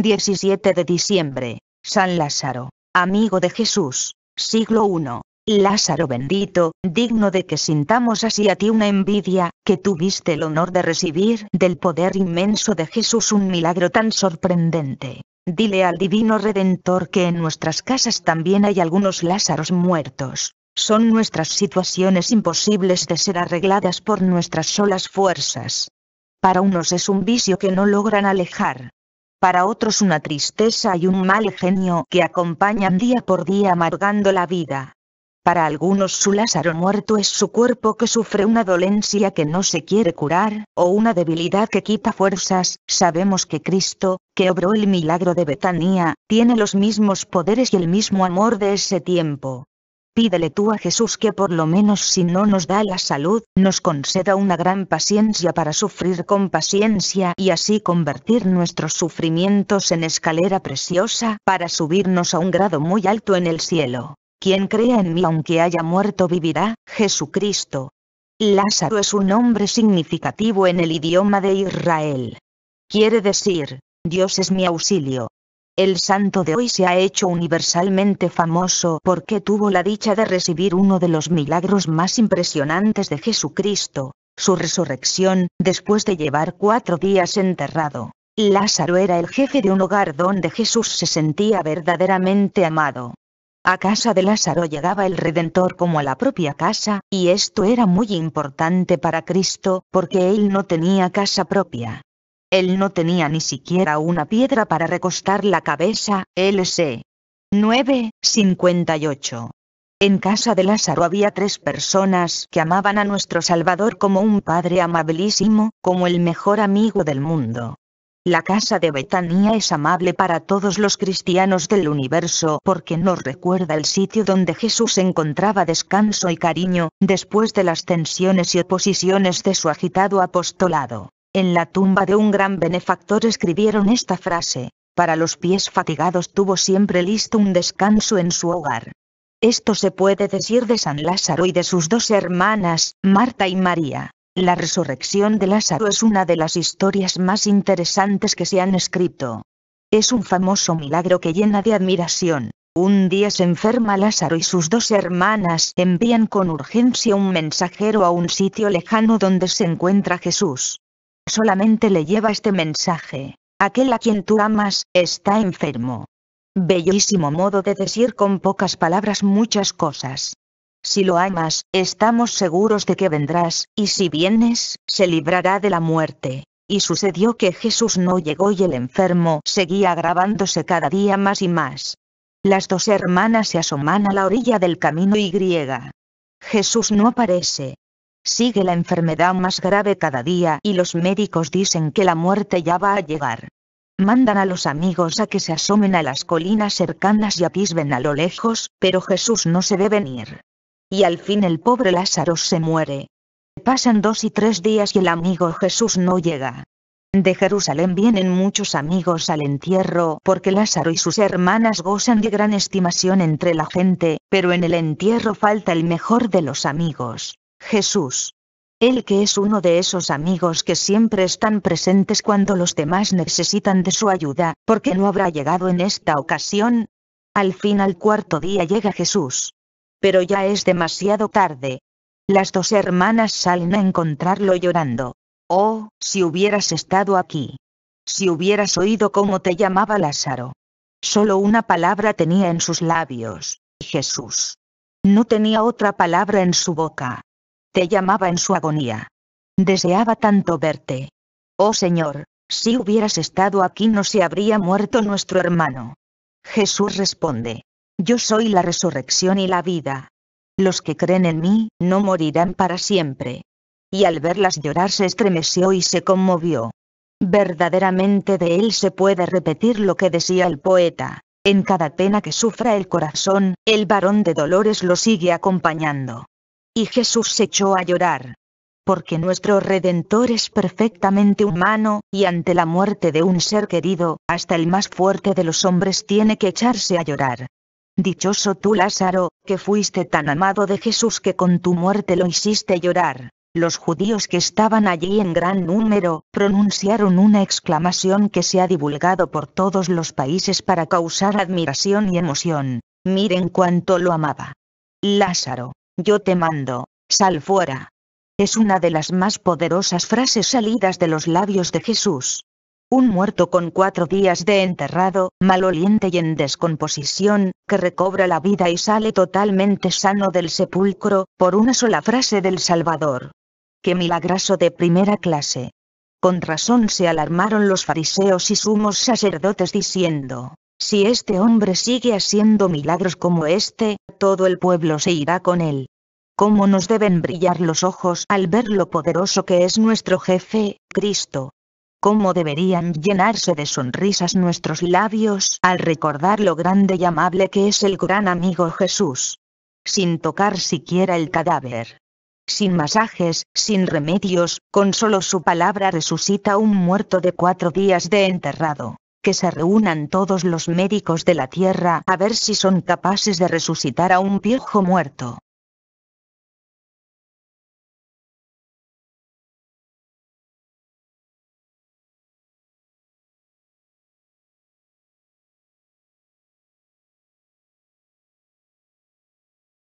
17 de diciembre, San Lázaro, amigo de Jesús, siglo I. Lázaro bendito, digno de que sintamos así a ti una envidia, que tuviste el honor de recibir del poder inmenso de Jesús un milagro tan sorprendente. Dile al divino Redentor que en nuestras casas también hay algunos Lázaros muertos. Son nuestras situaciones imposibles de ser arregladas por nuestras solas fuerzas. Para unos es un vicio que no logran alejar, para otros una tristeza y un mal genio que acompañan día por día amargando la vida. Para algunos su Lázaro muerto es su cuerpo que sufre una dolencia que no se quiere curar, o una debilidad que quita fuerzas, sabemos que Cristo, que obró el milagro de Betanía, tiene los mismos poderes y el mismo amor de ese tiempo. Pídele tú a Jesús que por lo menos si no nos da la salud, nos conceda una gran paciencia para sufrir con paciencia y así convertir nuestros sufrimientos en escalera preciosa para subirnos a un grado muy alto en el cielo. Quien crea en mí aunque haya muerto vivirá, Jesucristo. Lázaro es un nombre significativo en el idioma de Israel. Quiere decir, Dios es mi auxilio, el santo de hoy se ha hecho universalmente famoso porque tuvo la dicha de recibir uno de los milagros más impresionantes de Jesucristo, su resurrección, después de llevar cuatro días enterrado. Lázaro era el jefe de un hogar donde Jesús se sentía verdaderamente amado. A casa de Lázaro llegaba el Redentor como a la propia casa, y esto era muy importante para Cristo, porque él no tenía casa propia. Él no tenía ni siquiera una piedra para recostar la cabeza, LC. 9, 58. En casa de Lázaro había tres personas que amaban a nuestro Salvador como un padre amabilísimo, como el mejor amigo del mundo. La casa de Betania es amable para todos los cristianos del universo porque nos recuerda el sitio donde Jesús encontraba descanso y cariño, después de las tensiones y oposiciones de su agitado apostolado. En la tumba de un gran benefactor escribieron esta frase, para los pies fatigados tuvo siempre listo un descanso en su hogar. Esto se puede decir de San Lázaro y de sus dos hermanas, Marta y María. La resurrección de Lázaro es una de las historias más interesantes que se han escrito. Es un famoso milagro que llena de admiración. Un día se enferma Lázaro y sus dos hermanas envían con urgencia un mensajero a un sitio lejano donde se encuentra Jesús solamente le lleva este mensaje. Aquel a quien tú amas, está enfermo. Bellísimo modo de decir con pocas palabras muchas cosas. Si lo amas, estamos seguros de que vendrás, y si vienes, se librará de la muerte. Y sucedió que Jesús no llegó y el enfermo seguía agravándose cada día más y más. Las dos hermanas se asoman a la orilla del camino y griega. Jesús no aparece, Sigue la enfermedad más grave cada día y los médicos dicen que la muerte ya va a llegar. Mandan a los amigos a que se asomen a las colinas cercanas y apisben a lo lejos, pero Jesús no se ve venir. Y al fin el pobre Lázaro se muere. Pasan dos y tres días y el amigo Jesús no llega. De Jerusalén vienen muchos amigos al entierro porque Lázaro y sus hermanas gozan de gran estimación entre la gente, pero en el entierro falta el mejor de los amigos. Jesús. Él que es uno de esos amigos que siempre están presentes cuando los demás necesitan de su ayuda, ¿por qué no habrá llegado en esta ocasión. Al fin al cuarto día llega Jesús. Pero ya es demasiado tarde. Las dos hermanas salen a encontrarlo llorando. Oh, si hubieras estado aquí. Si hubieras oído cómo te llamaba Lázaro. Solo una palabra tenía en sus labios, Jesús. No tenía otra palabra en su boca. Te llamaba en su agonía. Deseaba tanto verte. Oh Señor, si hubieras estado aquí no se habría muerto nuestro hermano. Jesús responde. Yo soy la resurrección y la vida. Los que creen en mí, no morirán para siempre. Y al verlas llorar se estremeció y se conmovió. Verdaderamente de él se puede repetir lo que decía el poeta. En cada pena que sufra el corazón, el varón de dolores lo sigue acompañando. Y Jesús se echó a llorar. Porque nuestro Redentor es perfectamente humano, y ante la muerte de un ser querido, hasta el más fuerte de los hombres tiene que echarse a llorar. Dichoso tú Lázaro, que fuiste tan amado de Jesús que con tu muerte lo hiciste llorar. Los judíos que estaban allí en gran número, pronunciaron una exclamación que se ha divulgado por todos los países para causar admiración y emoción. Miren cuánto lo amaba. Lázaro. Yo te mando, sal fuera. Es una de las más poderosas frases salidas de los labios de Jesús. Un muerto con cuatro días de enterrado, maloliente y en descomposición, que recobra la vida y sale totalmente sano del sepulcro, por una sola frase del Salvador. ¡Qué milagroso de primera clase! Con razón se alarmaron los fariseos y sumos sacerdotes diciendo, si este hombre sigue haciendo milagros como este, todo el pueblo se irá con él cómo nos deben brillar los ojos al ver lo poderoso que es nuestro jefe, Cristo. Cómo deberían llenarse de sonrisas nuestros labios al recordar lo grande y amable que es el gran amigo Jesús. Sin tocar siquiera el cadáver. Sin masajes, sin remedios, con solo su palabra resucita un muerto de cuatro días de enterrado que se reúnan todos los médicos de la tierra a ver si son capaces de resucitar a un viejo muerto.